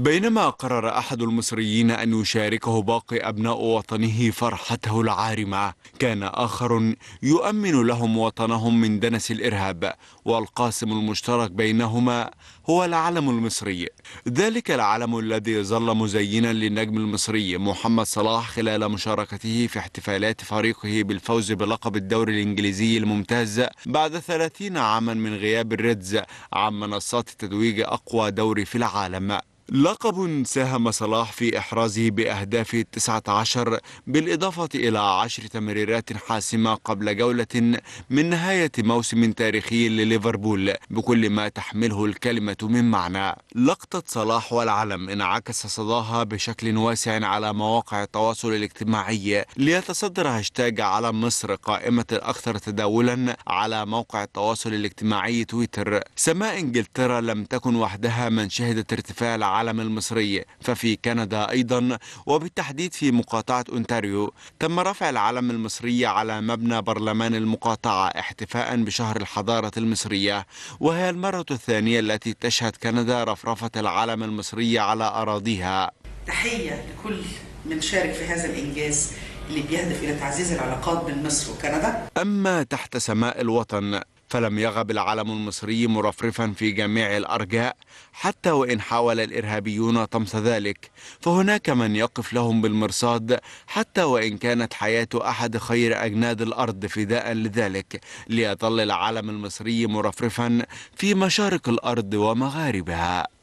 بينما قرر أحد المصريين أن يشاركه باقي أبناء وطنه فرحته العارمة كان آخر يؤمن لهم وطنهم من دنس الإرهاب والقاسم المشترك بينهما هو العلم المصري ذلك العلم الذي ظل مزينا للنجم المصري محمد صلاح خلال مشاركته في احتفالات فريقه بالفوز بلقب الدوري الإنجليزي الممتاز بعد 30 عاما من غياب الريدز عن منصات تتويج أقوى دوري في العالم لقب ساهم صلاح في إحرازه بأهداف 19 بالإضافة إلى عشر تمريرات حاسمة قبل جولة من نهاية موسم تاريخي لليفربول بكل ما تحمله الكلمة من معنى لقطة صلاح والعلم انعكس صداها بشكل واسع على مواقع التواصل الاجتماعي ليتصدر هاشتاج علم مصر قائمة الأكثر تداولا على موقع التواصل الاجتماعي تويتر سماء إنجلترا لم تكن وحدها من شهدت ارتفاع العالم العلم المصري ففي كندا أيضا وبالتحديد في مقاطعة أونتاريو تم رفع العلم المصري على مبنى برلمان المقاطعة احتفاء بشهر الحضارة المصرية وهي المرة الثانية التي تشهد كندا رفرفة العلم المصري على أراضيها تحية لكل من شارك في هذا الإنجاز اللي بيهدف إلى تعزيز العلاقات بين مصر وكندا أما تحت سماء الوطن فلم يغب العلم المصري مرفرفا في جميع الأرجاء حتى وإن حاول الإرهابيون طمس ذلك فهناك من يقف لهم بالمرصاد حتى وإن كانت حياة أحد خير أجناد الأرض فداء لذلك ليظل العلم المصري مرفرفا في مشارق الأرض ومغاربها